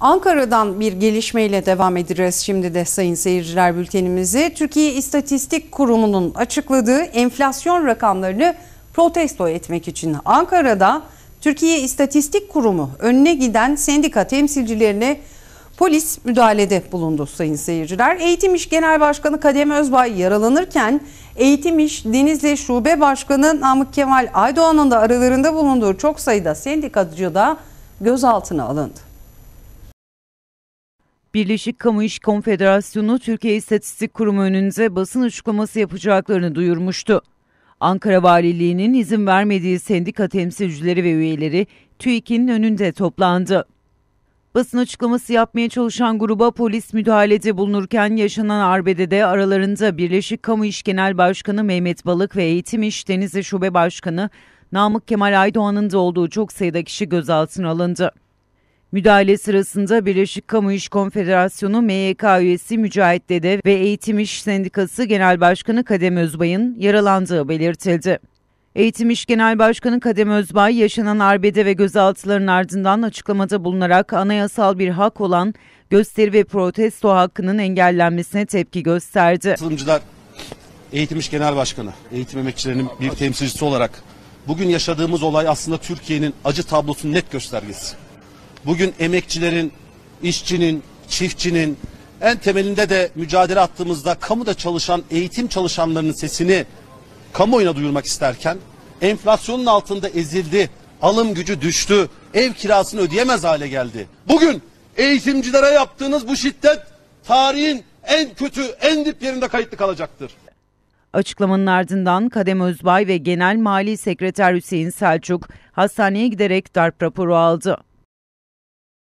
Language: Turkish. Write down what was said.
Ankara'dan bir gelişmeyle devam edeceğiz şimdi de sayın seyirciler bültenimizi. Türkiye İstatistik Kurumu'nun açıkladığı enflasyon rakamlarını protesto etmek için Ankara'da Türkiye İstatistik Kurumu önüne giden sendika temsilcilerine polis müdahalede bulundu sayın seyirciler. Eğitim İş Genel Başkanı Kadem Özbay yaralanırken Eğitim İş Denizli Şube Başkanı Namık Kemal Aydoğan'ın da aralarında bulunduğu çok sayıda sendikacı da gözaltına alındı. Birleşik Kamu İş Konfederasyonu Türkiye İstatistik Kurumu önünde basın açıklaması yapacaklarını duyurmuştu. Ankara Valiliği'nin izin vermediği sendika temsilcileri ve üyeleri TÜİK'in önünde toplandı. Basın açıklaması yapmaya çalışan gruba polis müdahalede bulunurken yaşanan arbedede aralarında Birleşik Kamu İş Genel Başkanı Mehmet Balık ve Eğitim İş Denizli Şube Başkanı Namık Kemal Aydoğan'ın da olduğu çok sayıda kişi gözaltına alındı. Müdahale sırasında Birleşik Kamu İş Konfederasyonu MYK üyesi Mücahit Dede ve Eğitim İş Sendikası Genel Başkanı Kadem Özbay'ın yaralandığı belirtildi. Eğitim İş Genel Başkanı Kadem Özbay yaşanan arbede ve gözaltıların ardından açıklamada bulunarak anayasal bir hak olan gösteri ve protesto hakkının engellenmesine tepki gösterdi. Katılımcılar Eğitim İş Genel Başkanı, eğitim emekçilerinin bir temsilcisi olarak bugün yaşadığımız olay aslında Türkiye'nin acı tablosunun net göstergesi. Bugün emekçilerin, işçinin, çiftçinin en temelinde de mücadele attığımızda kamuda çalışan eğitim çalışanlarının sesini kamuoyuna duyurmak isterken enflasyonun altında ezildi, alım gücü düştü, ev kirasını ödeyemez hale geldi. Bugün eğitimcilere yaptığınız bu şiddet tarihin en kötü, en dip yerinde kayıtlı kalacaktır. Açıklamanın ardından Kadem Özbay ve Genel Mali Sekreter Hüseyin Selçuk hastaneye giderek darp raporu aldı.